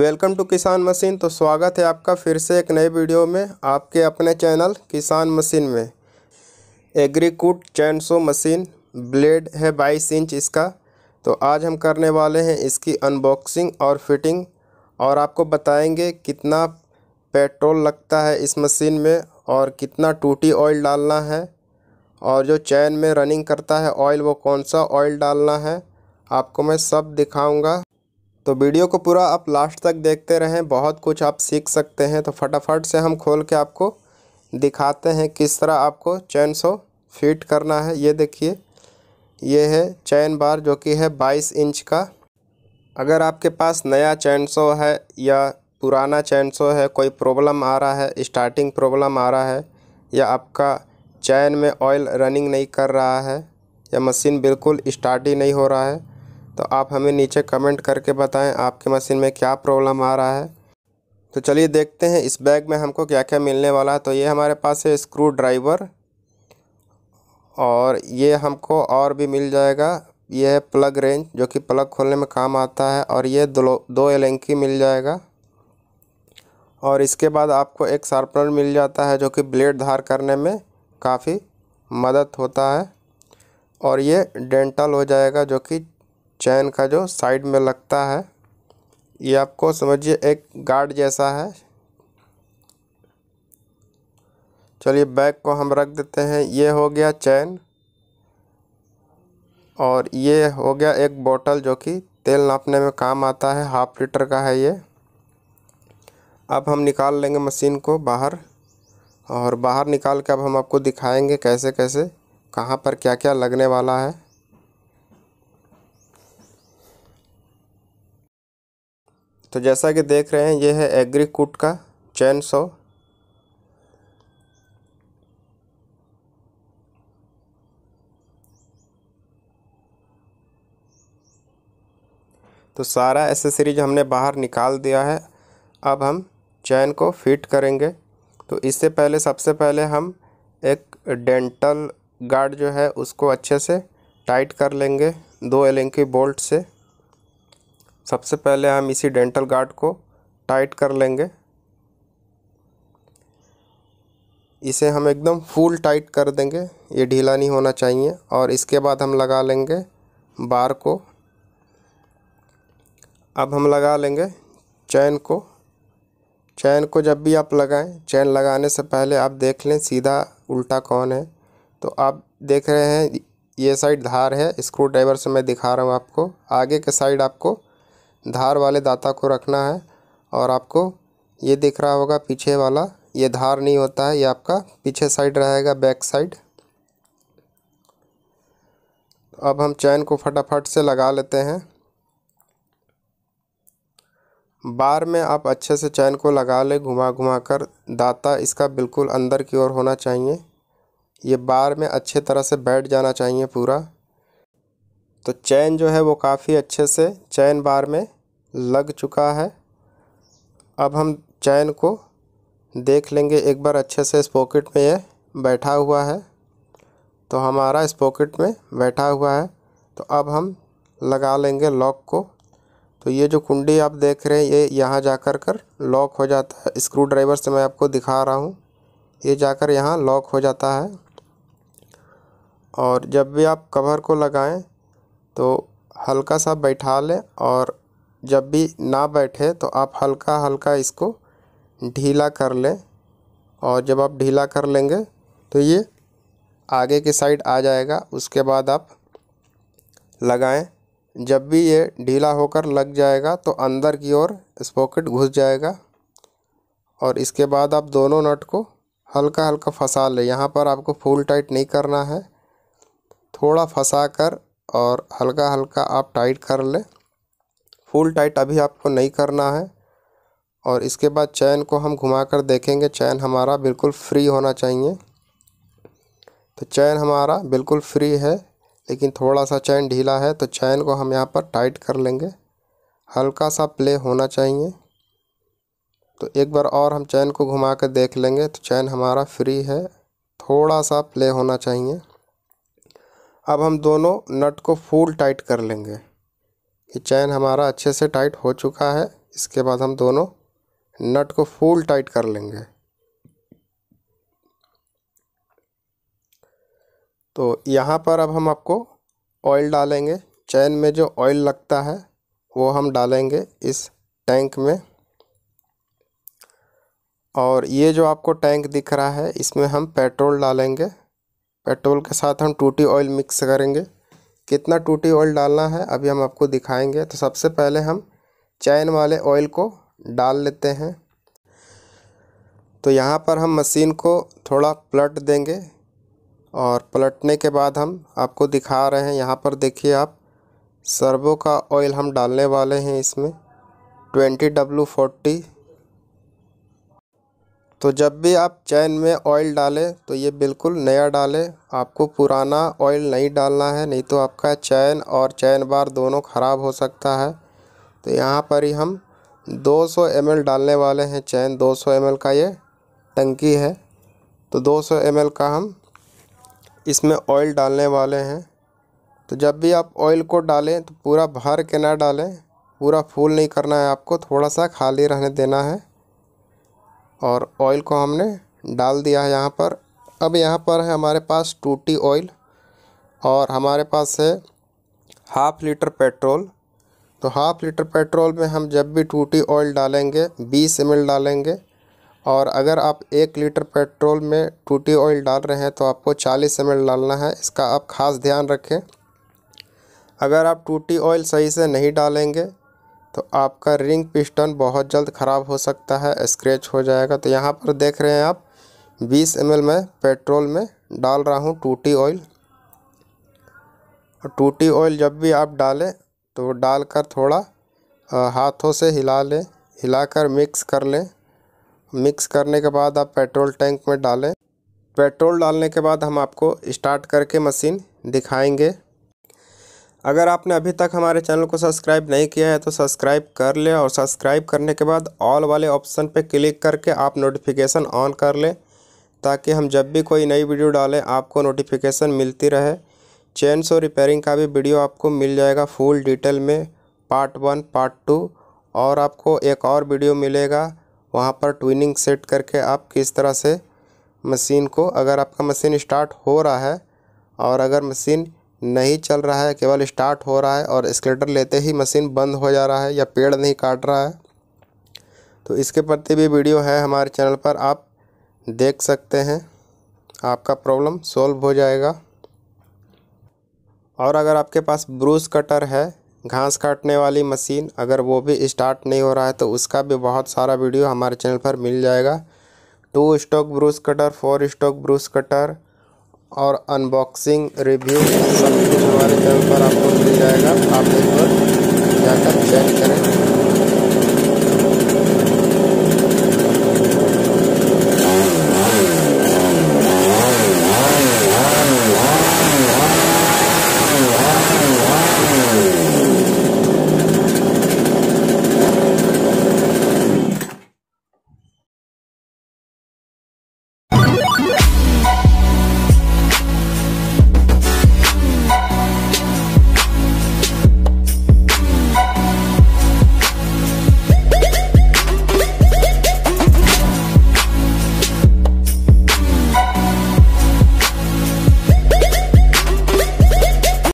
welcome to किसान machine तो स्वागत है आपका फिर से एक नए वीडियो में आपके अपने चैनल किसान मशीन में एग्रीकूट चैन सो मशीन ब्लेड है बाईस इंच इसका तो आज हम करने वाले हैं इसकी अनबॉक्सिंग और फिटिंग और आपको बताएंगे कितना पेट्रोल लगता है इस मशीन में और कितना टूटी ऑयल डालना है और जो चैन में रनिंग करता है ऑयल वो कौन सा ऑयल डालना है आपको मैं सब दिखाऊंगा तो वीडियो को पूरा आप लास्ट तक देखते रहें बहुत कुछ आप सीख सकते हैं तो फटाफट से हम खोल के आपको दिखाते हैं किस तरह आपको चैन सो फिट करना है ये देखिए ये है चैन बार जो कि है बाईस इंच का अगर आपके पास नया चैन सो है या पुराना चैन सो है कोई प्रॉब्लम आ रहा है स्टार्टिंग प्रॉब्लम आ रहा है या आपका चैन में ऑयल रनिंग नहीं कर रहा है या मशीन बिल्कुल स्टार्ट ही नहीं हो रहा है तो आप हमें नीचे कमेंट करके बताएं आपके मशीन में क्या प्रॉब्लम आ रहा है तो चलिए देखते हैं इस बैग में हमको क्या क्या मिलने वाला है तो ये हमारे पास है स्क्रू ड्राइवर और ये हमको और भी मिल जाएगा ये है प्लग रेंज जो कि प्लग खोलने में काम आता है और ये दो दो एलेंकी मिल जाएगा और इसके बाद आपको एक शार्पनर मिल जाता है जो कि ब्लेड धार करने में काफ़ी मदद होता है और ये डेंटल हो जाएगा जो कि चैन का जो साइड में लगता है ये आपको समझिए एक गार्ड जैसा है चलिए बैग को हम रख देते हैं ये हो गया चैन और ये हो गया एक बोतल जो कि तेल नापने में काम आता है हाफ लीटर का है ये अब हम निकाल लेंगे मशीन को बाहर और बाहर निकाल के अब हम आपको दिखाएंगे कैसे कैसे कहाँ पर क्या क्या लगने वाला है तो जैसा कि देख रहे हैं ये है एग्रीकूट का चैन सो तो सारा एसेसरीज हमने बाहर निकाल दिया है अब हम चैन को फिट करेंगे तो इससे पहले सबसे पहले हम एक डेंटल गार्ड जो है उसको अच्छे से टाइट कर लेंगे दो एल की बोल्ट से सबसे पहले हम इसी डेंटल गार्ड को टाइट कर लेंगे इसे हम एकदम फुल टाइट कर देंगे ये ढीला नहीं होना चाहिए और इसके बाद हम लगा लेंगे बार को अब हम लगा लेंगे चैन को चैन को जब भी आप लगाएं चैन लगाने से पहले आप देख लें सीधा उल्टा कौन है तो आप देख रहे हैं ये साइड धार है स्क्रू ड्राइवर से मैं दिखा रहा हूँ आपको आगे के साइड आपको धार वाले दाता को रखना है और आपको ये दिख रहा होगा पीछे वाला ये धार नहीं होता है ये आपका पीछे साइड रहेगा बैक साइड अब हम चैन को फटाफट से लगा लेते हैं बार में आप अच्छे से चैन को लगा लें घुमा घुमा कर दाता इसका बिल्कुल अंदर की ओर होना चाहिए ये बार में अच्छे तरह से बैठ जाना चाहिए पूरा तो चैन जो है वो काफ़ी अच्छे से चैन बार में लग चुका है अब हम चैन को देख लेंगे एक बार अच्छे से इस पॉकेट में ये बैठा हुआ है तो हमारा इस पॉकेट में बैठा हुआ है तो अब हम लगा लेंगे लॉक को तो ये जो कुंडी आप देख रहे हैं ये यहाँ जाकर कर लॉक हो जाता है स्क्रू ड्राइवर से मैं आपको दिखा रहा हूँ ये जाकर यहाँ लॉक हो जाता है और जब भी आप कवर को लगाएं तो हल्का सा बैठा लें और जब भी ना बैठे तो आप हल्का हल्का इसको ढीला कर लें और जब आप ढीला कर लेंगे तो ये आगे की साइड आ जाएगा उसके बाद आप लगाएं जब भी ये ढीला होकर लग जाएगा तो अंदर की ओर स्पॉकेट घुस जाएगा और इसके बाद आप दोनों नट को हल्का हल्का फंसा लें यहाँ पर आपको फुल टाइट नहीं करना है थोड़ा फंसा कर और हल्का हल्का आप टाइट कर लें फुल टाइट अभी आपको नहीं करना है और इसके बाद चैन को हम घुमा कर देखेंगे चैन हमारा बिल्कुल फ्री होना चाहिए तो चैन हमारा बिल्कुल फ्री है लेकिन थोड़ा सा चैन ढीला है तो चैन को हम यहाँ पर टाइट कर लेंगे हल्का सा प्ले होना चाहिए तो एक बार और हम चैन को घुमा कर देख लेंगे तो चैन हमारा फ्री है थोड़ा सा प्ले होना चाहिए अब हम दोनों नट को फुल टाइट कर लेंगे कि चैन हमारा अच्छे से टाइट हो चुका है इसके बाद हम दोनों नट को फुल टाइट कर लेंगे तो यहाँ पर अब हम आपको ऑयल डालेंगे चैन में जो ऑयल लगता है वो हम डालेंगे इस टैंक में और ये जो आपको टैंक दिख रहा है इसमें हम पेट्रोल डालेंगे पेट्रोल के साथ हम टूटी ऑयल मिक्स करेंगे कितना टूटी ऑयल डालना है अभी हम आपको दिखाएंगे तो सबसे पहले हम चैन वाले ऑयल को डाल लेते हैं तो यहाँ पर हम मशीन को थोड़ा प्लट देंगे और पलटने के बाद हम आपको दिखा रहे हैं यहाँ पर देखिए आप सर्वो का ऑयल हम डालने वाले हैं इसमें ट्वेंटी डब्लू फोर्टी तो जब भी आप चैन में ऑयल डालें तो ये बिल्कुल नया डालें आपको पुराना ऑयल नहीं डालना है नहीं तो आपका चैन और चैन बार दोनों ख़राब हो सकता है तो यहाँ पर ही हम 200 सौ डालने वाले हैं चैन 200 सौ का ये टंकी है तो 200 सौ का हम इसमें ऑयल डालने वाले हैं तो जब भी आप ऑयल को डालें तो पूरा भर के ना डालें पूरा फूल नहीं करना है आपको थोड़ा सा खाली रहने देना है और ऑयल को हमने डाल दिया है यहाँ पर अब यहाँ पर है हमारे पास टूटी ऑयल और हमारे पास है हाफ़ लीटर पेट्रोल तो हाफ़ लीटर पेट्रोल में हम जब भी टूटी ऑयल डालेंगे बीस एम डालेंगे और अगर आप एक लीटर पेट्रोल में टूटी ऑयल डाल रहे हैं तो आपको चालीस एम डालना है इसका आप ख़ास ध्यान रखें अगर आप टूटी ऑयल सही से नहीं डालेंगे तो आपका रिंग पिस्टन बहुत जल्द ख़राब हो सकता है स्क्रैच हो जाएगा तो यहाँ पर देख रहे हैं आप 20 एम में पेट्रोल में डाल रहा हूँ टूटी ऑयल और टूटी ऑयल जब भी आप डालें तो डालकर थोड़ा हाथों से हिला लें हिलाकर मिक्स कर लें मिक्स करने के बाद आप पेट्रोल टैंक में डालें पेट्रोल डालने के बाद हम आपको स्टार्ट करके मशीन दिखाएंगे अगर आपने अभी तक हमारे चैनल को सब्सक्राइब नहीं किया है तो सब्सक्राइब कर लें और सब्सक्राइब करने के बाद ऑल वाले ऑप्शन पर क्लिक करके आप नोटिफिकेशन ऑन कर लें ताकि हम जब भी कोई नई वीडियो डालें आपको नोटिफिकेशन मिलती रहे चेंस और रिपेयरिंग का भी वीडियो आपको मिल जाएगा फुल डिटेल में पार्ट वन पार्ट टू और आपको एक और वीडियो मिलेगा वहाँ पर ट्विनिंग सेट करके आप किस तरह से मशीन को अगर आपका मशीन स्टार्ट हो रहा है और अगर मशीन नहीं चल रहा है केवल स्टार्ट हो रहा है और स्केलेटर लेते ही मशीन बंद हो जा रहा है या पेड़ नहीं काट रहा है तो इसके प्रति भी वीडियो है हमारे चैनल पर आप देख सकते हैं आपका प्रॉब्लम सॉल्व हो जाएगा और अगर आपके पास ब्रूस कटर है घास काटने वाली मशीन अगर वो भी स्टार्ट नहीं हो रहा है तो उसका भी बहुत सारा वीडियो हमारे चैनल पर मिल जाएगा two stroke brush cutter four stroke brush cutter और अनबॉक्सिंग रिव्यू सब कुछ हमारे चैनल पर आपको मिल जाएगा आप एक बार जाकर चेक करें